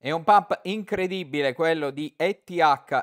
È un pump incredibile quello di ETH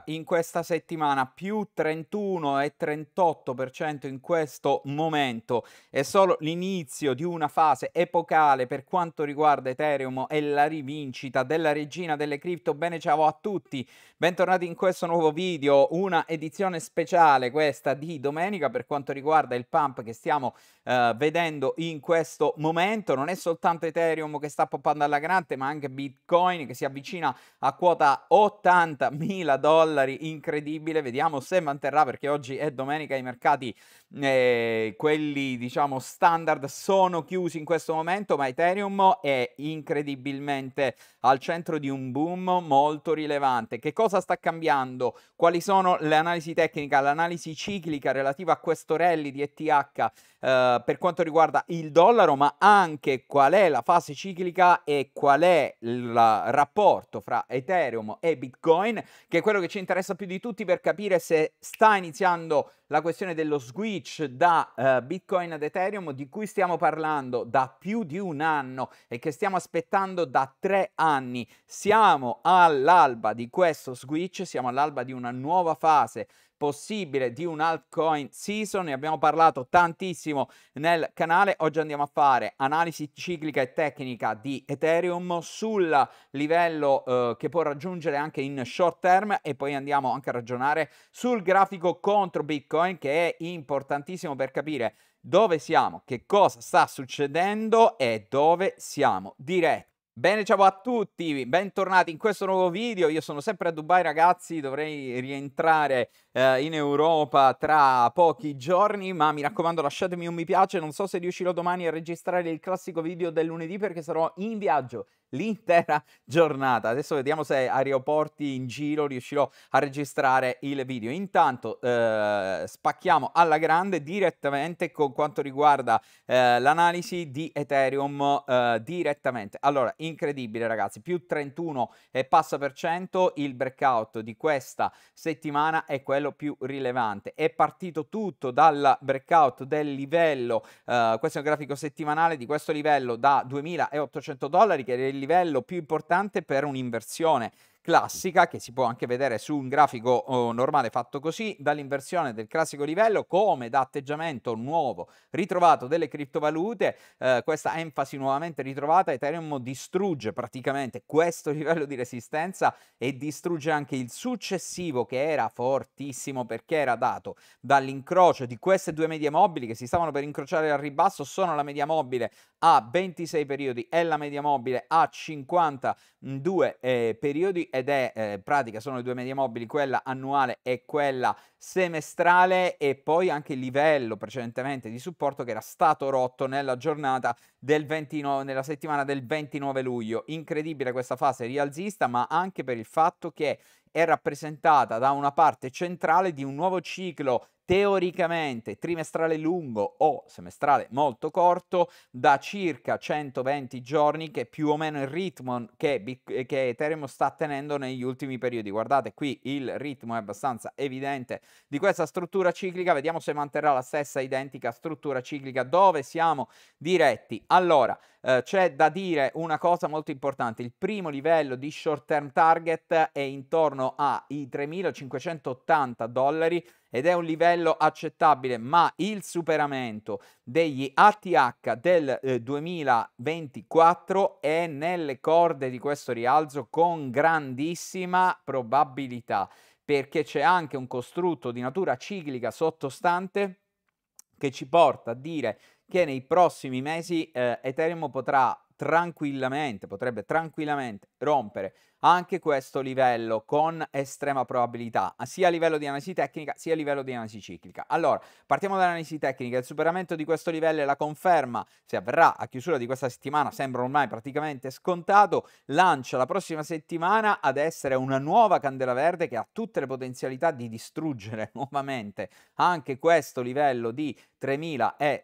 in questa settimana, più 31,38% in questo momento. È solo l'inizio di una fase epocale per quanto riguarda Ethereum e la rivincita della regina delle cripto. Bene, ciao a tutti, bentornati in questo nuovo video, una edizione speciale questa di domenica per quanto riguarda il pump che stiamo eh, vedendo in questo momento. Non è soltanto Ethereum che sta poppando alla grande, ma anche Bitcoin che si si avvicina a quota 80.000 dollari, incredibile, vediamo se manterrà perché oggi è domenica, i mercati, eh, quelli diciamo standard, sono chiusi in questo momento, ma Ethereum è incredibilmente al centro di un boom molto rilevante. Che cosa sta cambiando? Quali sono le analisi tecniche, l'analisi ciclica relativa a questo rally di ETH eh, per quanto riguarda il dollaro, ma anche qual è la fase ciclica e qual è il rapporto rapporto fra Ethereum e Bitcoin, che è quello che ci interessa più di tutti per capire se sta iniziando la questione dello switch da uh, Bitcoin ad Ethereum, di cui stiamo parlando da più di un anno e che stiamo aspettando da tre anni. Siamo all'alba di questo switch, siamo all'alba di una nuova fase possibile di un altcoin season, ne abbiamo parlato tantissimo nel canale, oggi andiamo a fare analisi ciclica e tecnica di Ethereum sul livello eh, che può raggiungere anche in short term e poi andiamo anche a ragionare sul grafico contro Bitcoin che è importantissimo per capire dove siamo, che cosa sta succedendo e dove siamo diretti Bene, ciao a tutti, bentornati in questo nuovo video. Io sono sempre a Dubai, ragazzi. Dovrei rientrare eh, in Europa tra pochi giorni. Ma mi raccomando, lasciatemi un mi piace. Non so se riuscirò domani a registrare il classico video del lunedì perché sarò in viaggio l'intera giornata. Adesso vediamo se aeroporti in giro riuscirò a registrare il video. Intanto eh, spacchiamo alla grande direttamente con quanto riguarda eh, l'analisi di Ethereum eh, direttamente. Allora, incredibile ragazzi, più 31 e passa per cento il breakout di questa settimana è quello più rilevante. È partito tutto dal breakout del livello, eh, questo è un grafico settimanale di questo livello da 2.800 dollari che è livello più importante per un'inversione classica che si può anche vedere su un grafico oh, normale fatto così, dall'inversione del classico livello come da atteggiamento nuovo ritrovato delle criptovalute, eh, questa enfasi nuovamente ritrovata, Ethereum distrugge praticamente questo livello di resistenza e distrugge anche il successivo che era fortissimo perché era dato dall'incrocio di queste due medie mobili che si stavano per incrociare al ribasso, sono la media mobile a 26 periodi e la media mobile a 52 eh, periodi ed è eh, pratica, sono le due medie mobili, quella annuale e quella semestrale e poi anche il livello precedentemente di supporto che era stato rotto nella giornata del 29, nella settimana del 29 luglio. Incredibile questa fase rialzista, ma anche per il fatto che è rappresentata da una parte centrale di un nuovo ciclo teoricamente trimestrale lungo o semestrale molto corto da circa 120 giorni che è più o meno il ritmo che, eh, che Ethereum sta tenendo negli ultimi periodi. Guardate qui il ritmo è abbastanza evidente di questa struttura ciclica, vediamo se manterrà la stessa identica struttura ciclica dove siamo diretti. Allora, eh, c'è da dire una cosa molto importante, il primo livello di short term target è intorno ai 3.580 dollari ed è un livello accettabile, ma il superamento degli ATH del eh, 2024 è nelle corde di questo rialzo con grandissima probabilità, perché c'è anche un costrutto di natura ciclica sottostante che ci porta a dire che nei prossimi mesi eh, Ethereum potrà tranquillamente, potrebbe tranquillamente rompere anche questo livello con estrema probabilità, sia a livello di analisi tecnica sia a livello di analisi ciclica. Allora, partiamo dall'analisi tecnica. Il superamento di questo livello e la conferma, se avverrà a chiusura di questa settimana, sembra ormai praticamente scontato, lancia la prossima settimana ad essere una nuova candela verde che ha tutte le potenzialità di distruggere nuovamente anche questo livello di 3.580 eh,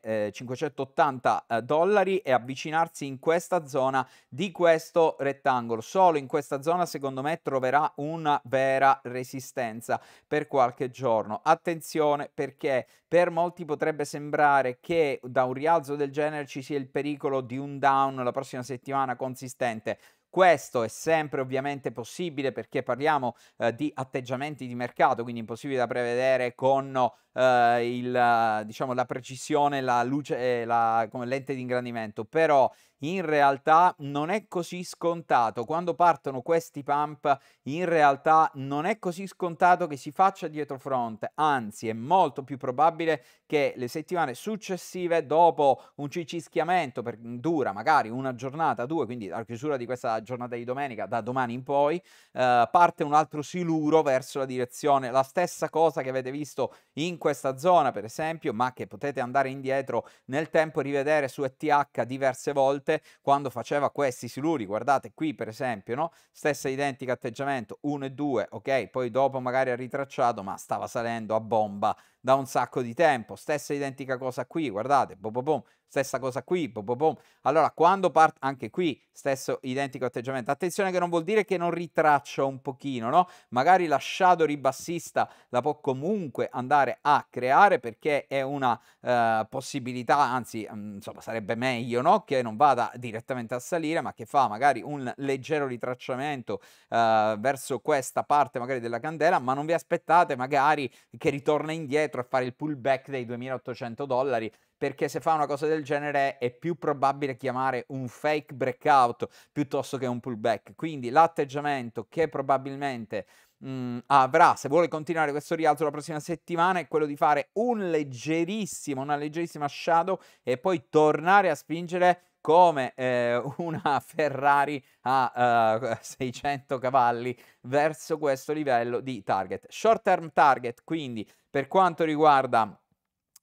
eh, dollari e avvicinarsi in questa zona di questo rettangolo, solo in questa zona zona secondo me troverà una vera resistenza per qualche giorno. Attenzione perché per molti potrebbe sembrare che da un rialzo del genere ci sia il pericolo di un down la prossima settimana consistente. Questo è sempre ovviamente possibile perché parliamo eh, di atteggiamenti di mercato, quindi impossibile da prevedere con eh, il, diciamo, la precisione, la luce, eh, la, come lente di ingrandimento, però in realtà non è così scontato. Quando partono questi pump, in realtà non è così scontato che si faccia dietro front, anzi è molto più probabile che le settimane successive, dopo un cicischiamento per, dura magari una giornata, due, quindi alla chiusura di questa giornata di domenica, da domani in poi, eh, parte un altro siluro verso la direzione. La stessa cosa che avete visto in questa zona, per esempio, ma che potete andare indietro nel tempo e rivedere su ETH diverse volte volte quando faceva questi siluri, guardate qui per esempio, no? Stessa identica atteggiamento, 1 e 2, ok? Poi dopo magari ha ritracciato, ma stava salendo a bomba da un sacco di tempo. Stessa identica cosa qui, guardate, boom, boom, boom. stessa cosa qui, boom, boom, boom. Allora, quando parte, anche qui, stesso identico atteggiamento. Attenzione che non vuol dire che non ritraccia un pochino, no? Magari la shadow ribassista la può comunque andare a creare perché è una eh, possibilità, anzi, mh, mm, insomma, sarebbe meglio, no? Che non vada vada direttamente a salire, ma che fa magari un leggero ritracciamento eh, verso questa parte magari della candela, ma non vi aspettate magari che ritorna indietro a fare il pullback dei 2800 dollari perché se fa una cosa del genere è più probabile chiamare un fake breakout piuttosto che un pullback. Quindi l'atteggiamento che probabilmente mh, mm, avrà, se vuole continuare questo rialzo la prossima settimana, è quello di fare un leggerissimo, una leggerissima shadow e poi tornare a spingere come eh, una Ferrari a eh, 600 cavalli verso questo livello di target. Short term target, quindi per quanto riguarda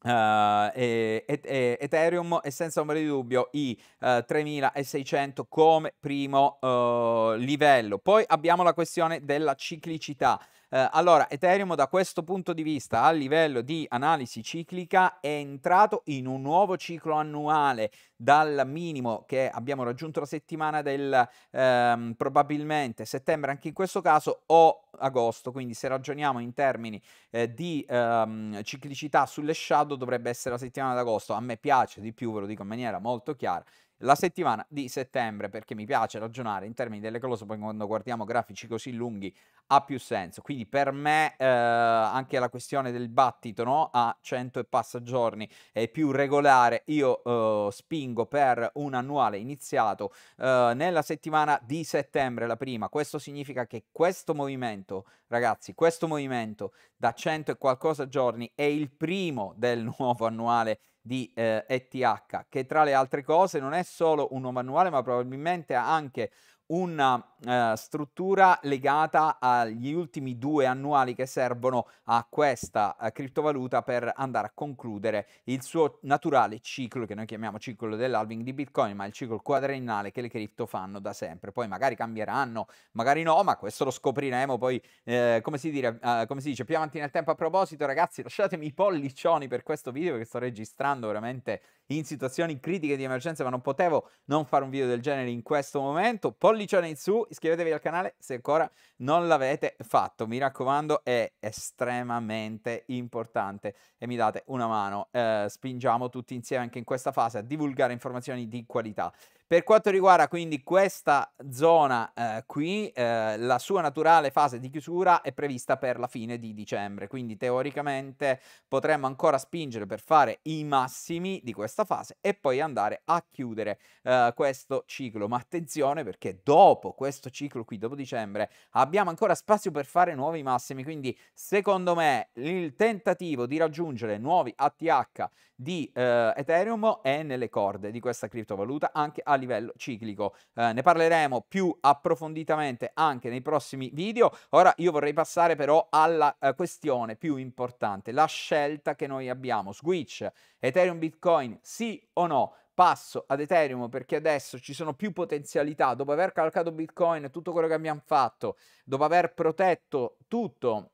Uh, e, e, Ethereum è senza ombra di dubbio i uh, eh, 3600 come primo uh, livello. Poi abbiamo la questione della ciclicità. Eh, allora, Ethereum da questo punto di vista, a livello di analisi ciclica, è entrato in un nuovo ciclo annuale dal minimo che abbiamo raggiunto la settimana del ehm, probabilmente settembre, anche in questo caso, o agosto. Quindi se ragioniamo in termini eh, di ehm, ciclicità sulle shadow, dovrebbe essere la settimana d'agosto. A me piace di più, ve lo dico in maniera molto chiara la settimana di settembre, perché mi piace ragionare in termini delle close, poi quando guardiamo grafici così lunghi ha più senso. Quindi per me eh, anche la questione del battito no? a 100 e passa giorni è più regolare. Io eh, spingo per un annuale iniziato eh, nella settimana di settembre, la prima. Questo significa che questo movimento, ragazzi, questo movimento da 100 e qualcosa giorni è il primo del nuovo annuale di eh, ETH, che tra le altre cose non è solo un manuale, ma probabilmente ha anche una eh, struttura legata agli ultimi due annuali che servono a questa eh, criptovaluta per andare a concludere il suo naturale ciclo che noi chiamiamo ciclo dell'halving di Bitcoin, ma il ciclo quadriennale che le cripto fanno da sempre. Poi magari cambieranno, magari no, ma questo lo scopriremo poi, eh, come, si dire, eh, come si dice, più avanti nel tempo. A proposito, ragazzi, lasciatemi i pollicioni per questo video che sto registrando veramente in situazioni critiche di emergenza, ma non potevo non fare un video del genere in questo momento. Polli pollicione in su, iscrivetevi al canale se ancora non l'avete fatto, mi raccomando è estremamente importante e mi date una mano, eh, spingiamo tutti insieme anche in questa fase a divulgare informazioni di qualità. Per quanto riguarda quindi questa zona eh, qui, eh, la sua naturale fase di chiusura è prevista per la fine di dicembre, quindi teoricamente potremmo ancora spingere per fare i massimi di questa fase e poi andare a chiudere eh, questo ciclo. Ma attenzione perché dopo questo ciclo qui, dopo dicembre, abbiamo ancora spazio per fare nuovi massimi, quindi secondo me il tentativo di raggiungere nuovi ATH di eh, Ethereum è nelle corde di questa criptovaluta anche a livello ciclico. Eh, ne parleremo più approfonditamente anche nei prossimi video. Ora io vorrei passare però alla eh, questione più importante, la scelta che noi abbiamo. Switch, Ethereum, Bitcoin, sì o no? passo ad Ethereum perché adesso ci sono più potenzialità dopo aver calcato Bitcoin, tutto quello che abbiamo fatto, dopo aver protetto tutto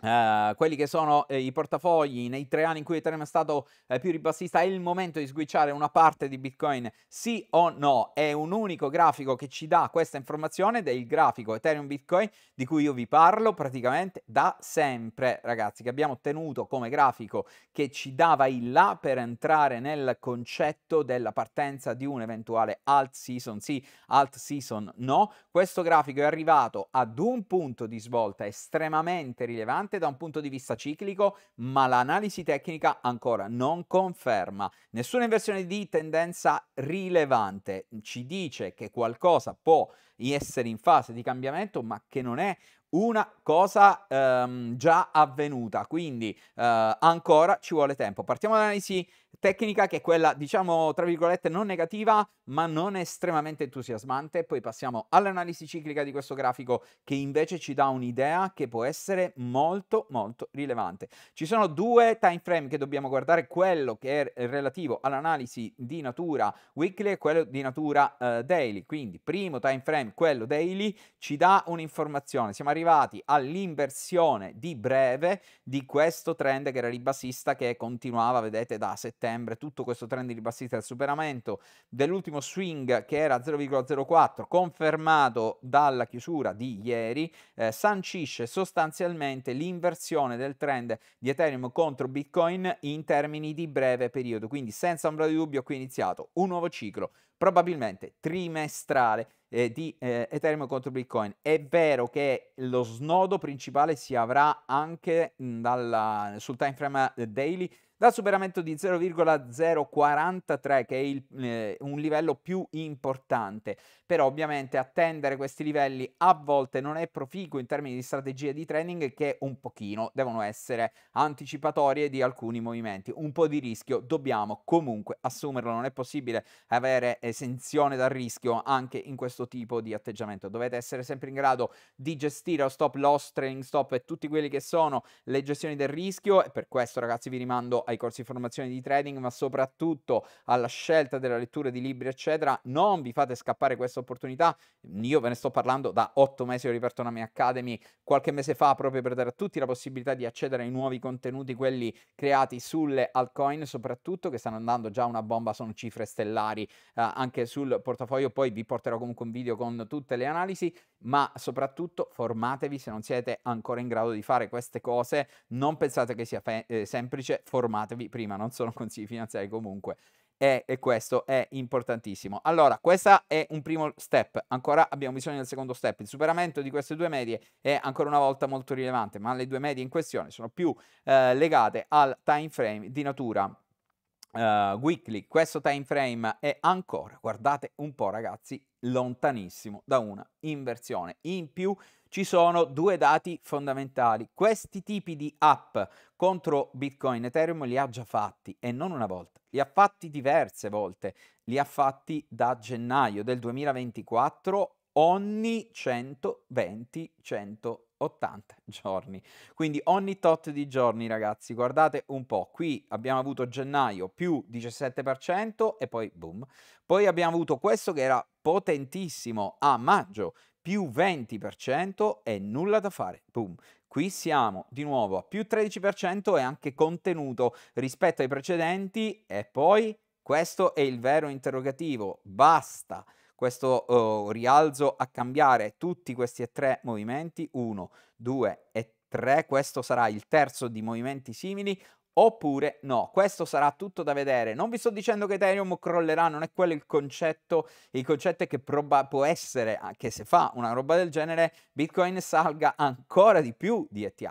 eh, quelli che sono eh, i portafogli nei tre anni in cui Ethereum è stato eh, più ribassista, è il momento di switchare una parte di Bitcoin, sì o no? È un unico grafico che ci dà questa informazione ed è il grafico Ethereum Bitcoin di cui io vi parlo praticamente da sempre, ragazzi, che abbiamo ottenuto come grafico che ci dava il là per entrare nel concetto della partenza di un eventuale alt season, sì, alt season no. Questo grafico è arrivato ad un punto di svolta estremamente rilevante importante da un punto di vista ciclico, ma l'analisi tecnica ancora non conferma nessuna inversione di tendenza rilevante. Ci dice che qualcosa può essere in fase di cambiamento, ma che non è una cosa ehm, già avvenuta, quindi eh, ancora ci vuole tempo. Partiamo dall'analisi tecnica che è quella, diciamo, tra virgolette, non negativa, ma non estremamente entusiasmante. Poi passiamo all'analisi ciclica di questo grafico che invece ci dà un'idea che può essere molto molto rilevante. Ci sono due time frame che dobbiamo guardare, quello che è relativo all'analisi di natura weekly e quello di natura uh, daily. Quindi, primo time frame, quello daily, ci dà un'informazione. Siamo arrivati all'inversione di breve di questo trend che era ribassista che continuava, vedete, da settembre settembre, tutto questo trend di ribassista del superamento dell'ultimo swing che era 0,04 confermato dalla chiusura di ieri, eh, sancisce sostanzialmente l'inversione del trend di Ethereum contro Bitcoin in termini di breve periodo, quindi senza ombra di dubbio qui è iniziato un nuovo ciclo probabilmente trimestrale eh, di eh, Ethereum contro Bitcoin. È vero che lo snodo principale si avrà anche mh, dalla, sul time frame eh, daily dal superamento di 0,043, che è il, eh, un livello più importante, però ovviamente attendere questi livelli a volte non è proficuo in termini di strategie di trading che un pochino devono essere anticipatorie di alcuni movimenti. Un po' di rischio dobbiamo comunque assumerlo, non è possibile avere esenzione dal rischio anche in questo tipo di atteggiamento. Dovete essere sempre in grado di gestire lo stop loss, trading stop e tutti quelli che sono le gestioni del rischio e per questo ragazzi vi rimando ai corsi di formazione di trading, ma soprattutto alla scelta della lettura di libri, eccetera. Non vi fate scappare questa opportunità. Io ve ne sto parlando da otto mesi, ho riperto una mia Academy qualche mese fa proprio per dare a tutti la possibilità di accedere ai nuovi contenuti, quelli creati sulle altcoin soprattutto, che stanno andando già una bomba, sono cifre stellari eh, anche sul portafoglio. Poi vi porterò comunque un video con tutte le analisi, ma soprattutto formatevi se non siete ancora in grado di fare queste cose. Non pensate che sia fe- eh, semplice formatevi informatevi prima, non sono consigli finanziari comunque. E, e questo è importantissimo. Allora, questo è un primo step, ancora abbiamo bisogno del secondo step. Il superamento di queste due medie è ancora una volta molto rilevante, ma le due medie in questione sono più eh, legate al time frame di natura Uh, weekly, questo time frame è ancora, guardate un po' ragazzi, lontanissimo da una inversione. In più ci sono due dati fondamentali. Questi tipi di app contro Bitcoin, Ethereum li ha già fatti e non una volta, li ha fatti diverse volte, li ha fatti da gennaio del 2024 ogni 120-180 giorni. Quindi ogni tot di giorni, ragazzi, guardate un po'. Qui abbiamo avuto gennaio più 17% e poi boom. Poi abbiamo avuto questo che era potentissimo a maggio più 20% e nulla da fare. Boom. Qui siamo di nuovo a più 13% e anche contenuto rispetto ai precedenti e poi questo è il vero interrogativo. Basta questo oh, rialzo a cambiare tutti questi tre movimenti, Uno, due e tre. questo sarà il terzo di movimenti simili, oppure no. Questo sarà tutto da vedere. Non vi sto dicendo che Ethereum crollerà, non è quello il concetto. Il concetto è che proba- può essere ah, che se fa una roba del genere, Bitcoin salga ancora di più di ETH.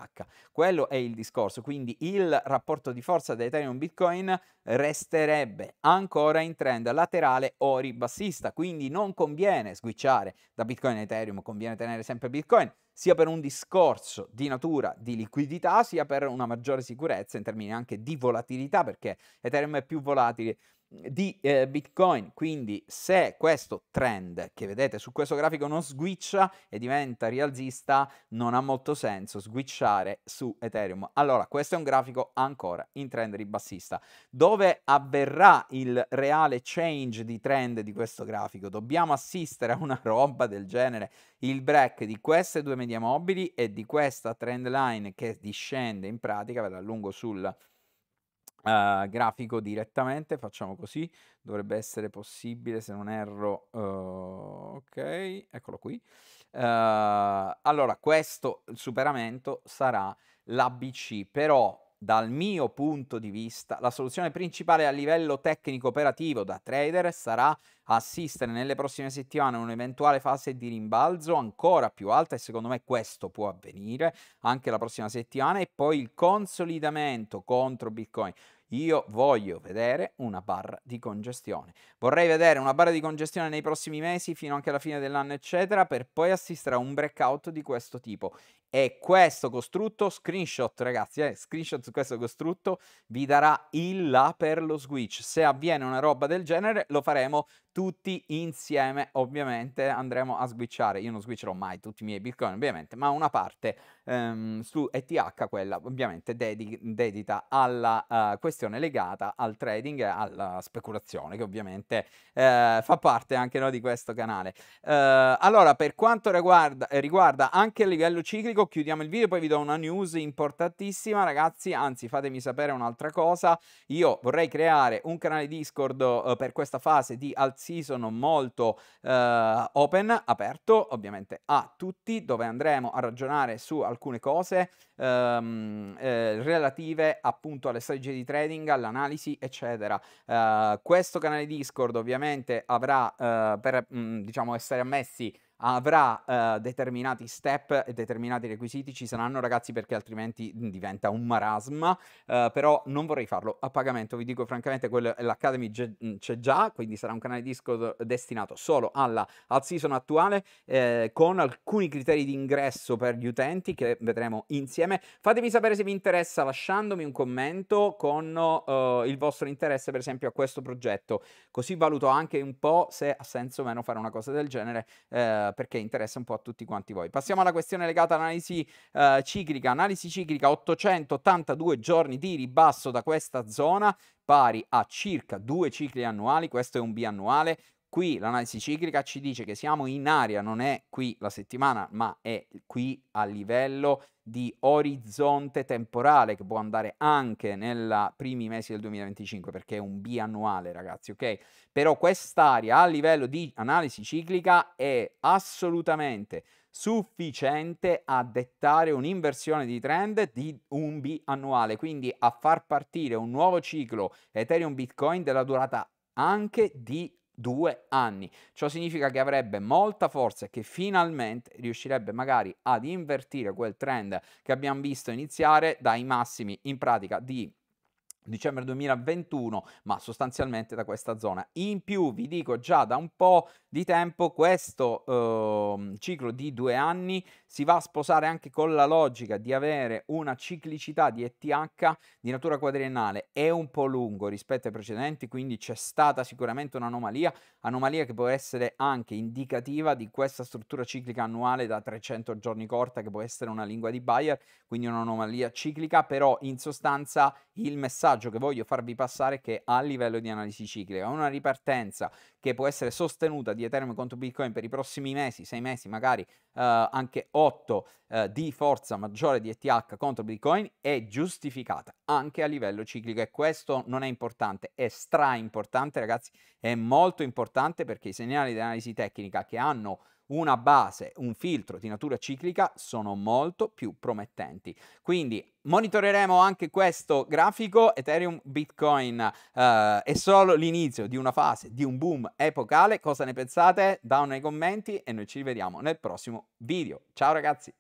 Quello è il discorso. Quindi il rapporto di forza di Ethereum Bitcoin resterebbe ancora in trend laterale o ribassista. Quindi non conviene switchare da Bitcoin a Ethereum, conviene tenere sempre Bitcoin sia per un discorso di natura di liquidità, sia per una maggiore sicurezza in termini anche di volatilità, perché Ethereum è più volatile di eh, Bitcoin. Quindi se questo trend che vedete su questo grafico non sguiccia e diventa rialzista, non ha molto senso sguicciare su Ethereum. Allora, questo è un grafico ancora in trend ribassista. Dove avverrà il reale change di trend di questo grafico? Dobbiamo assistere a una roba del genere, il break di queste due media mobili e di questa trend line che discende in pratica, ve la allungo sul Uh, grafico direttamente, facciamo così, dovrebbe essere possibile se non erro, uh, ok, eccolo qui. Uh, allora, questo superamento sarà l'ABC, però dal mio punto di vista la soluzione principale a livello tecnico operativo da trader sarà assistere nelle prossime settimane a un'eventuale fase di rimbalzo ancora più alta e secondo me questo può avvenire anche la prossima settimana e poi il consolidamento contro Bitcoin. Io voglio vedere una barra di congestione. Vorrei vedere una barra di congestione nei prossimi mesi, fino anche alla fine dell'anno, eccetera, per poi assistere a un breakout di questo tipo. E questo costrutto, screenshot ragazzi, eh, screenshot su questo costrutto vi darà il là per lo switch. Se avviene una roba del genere lo faremo tutti insieme ovviamente andremo a switchare, io non switcherò mai tutti i miei bitcoin ovviamente, ma una parte ehm, su ETH, quella ovviamente dedi- dedita alla uh, questione legata al trading e alla speculazione, che ovviamente eh, fa parte anche no, di questo canale. Uh, allora, per quanto riguarda, eh, riguarda anche il livello ciclico, chiudiamo il video, poi vi do una news importantissima ragazzi, anzi fatemi sapere un'altra cosa, io vorrei creare un canale Discord uh, per questa fase di alzamento season molto eh, open, aperto ovviamente a tutti, dove andremo a ragionare su alcune cose ehm, eh, relative appunto alle strategie di trading, all'analisi, eccetera. Eh, questo canale Discord ovviamente avrà eh, per mh, mm, diciamo essere ammessi avrà eh, determinati step e determinati requisiti, ci saranno ragazzi perché altrimenti diventa un marasma, eh, però non vorrei farlo a pagamento, vi dico francamente quel, l'Academy c'è già, quindi sarà un canale Discord destinato solo alla al season attuale eh, con alcuni criteri di ingresso per gli utenti che vedremo insieme. Fatemi sapere se vi interessa lasciandomi un commento con uh, il vostro interesse per esempio a questo progetto, così valuto anche un po' se ha senso o meno fare una cosa del genere. Eh, eh, perché interessa un po' a tutti quanti voi. Passiamo alla questione legata all'analisi eh, ciclica. Analisi ciclica 882 giorni di ribasso da questa zona pari a circa due cicli annuali, questo è un biannuale, Qui l'analisi ciclica ci dice che siamo in aria, non è qui la settimana, ma è qui a livello di orizzonte temporale che può andare anche nei primi mesi del 2025 perché è un biannuale ragazzi ok però quest'area a livello di analisi ciclica è assolutamente sufficiente a dettare un'inversione di trend di un biannuale quindi a far partire un nuovo ciclo Ethereum Bitcoin della durata anche di due anni. Ciò significa che avrebbe molta forza e che finalmente riuscirebbe magari ad invertire quel trend che abbiamo visto iniziare dai massimi in pratica di dicembre 2021, ma sostanzialmente da questa zona. In più, vi dico già da un po' di tempo, questo eh, ciclo di due anni si va a sposare anche con la logica di avere una ciclicità di ETH di natura quadriennale. È un po' lungo rispetto ai precedenti, quindi c'è stata sicuramente un'anomalia, anomalia che può essere anche indicativa di questa struttura ciclica annuale da 300 giorni corta, che può essere una lingua di Bayer, quindi un'anomalia ciclica, però in sostanza il messaggio messaggio che voglio farvi passare è che a livello di analisi ciclica, una ripartenza che può essere sostenuta di Ethereum contro Bitcoin per i prossimi mesi, sei mesi magari eh, anche otto eh, di forza maggiore di ETH contro Bitcoin è giustificata anche a livello ciclico e questo non è importante, è stra importante ragazzi, è molto importante perché i segnali di analisi tecnica che hanno una base, un filtro di natura ciclica sono molto più promettenti. Quindi monitoreremo anche questo grafico. Ethereum Bitcoin eh, è solo l'inizio di una fase, di un boom epocale. Cosa ne pensate? Down nei commenti e noi ci vediamo nel prossimo video. Ciao ragazzi!